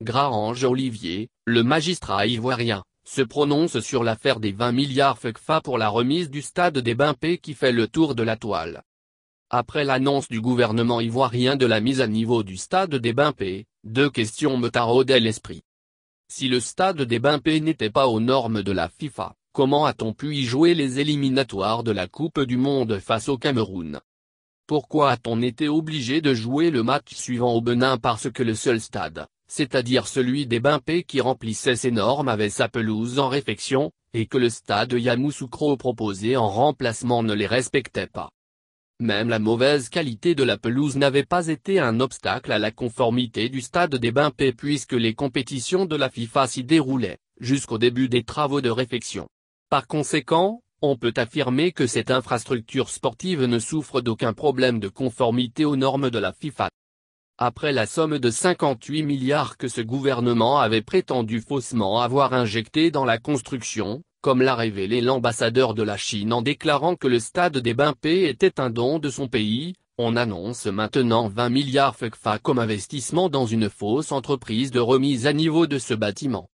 Grange Olivier, le magistrat ivoirien, se prononce sur l'affaire des 20 milliards FECFA pour la remise du stade des Bimpés qui fait le tour de la toile. Après l'annonce du gouvernement ivoirien de la mise à niveau du stade des Bimpés, deux questions me taraudaient l'esprit. Si le stade des Bimpés n'était pas aux normes de la FIFA, comment a-t-on pu y jouer les éliminatoires de la Coupe du Monde face au Cameroun Pourquoi a-t-on été obligé de jouer le match suivant au Benin parce que le seul stade, c'est-à-dire celui des Bimpés qui remplissait ses normes avec sa pelouse en réfection, et que le stade Yamoussoukro proposé en remplacement ne les respectait pas. Même la mauvaise qualité de la pelouse n'avait pas été un obstacle à la conformité du stade des Bimpés puisque les compétitions de la FIFA s'y déroulaient, jusqu'au début des travaux de réfection. Par conséquent, on peut affirmer que cette infrastructure sportive ne souffre d'aucun problème de conformité aux normes de la FIFA après la somme de 58 milliards que ce gouvernement avait prétendu faussement avoir injecté dans la construction, comme l'a révélé l'ambassadeur de la Chine en déclarant que le stade des Bimpé était un don de son pays, on annonce maintenant 20 milliards FECFA comme investissement dans une fausse entreprise de remise à niveau de ce bâtiment.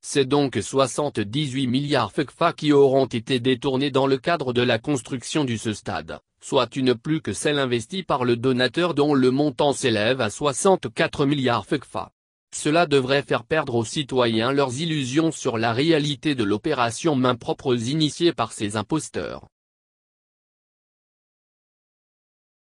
C'est donc 78 milliards FECFA qui auront été détournés dans le cadre de la construction de ce stade, soit une plus que celle investie par le donateur dont le montant s'élève à 64 milliards FECFA. Cela devrait faire perdre aux citoyens leurs illusions sur la réalité de l'opération main propre initiée par ces imposteurs.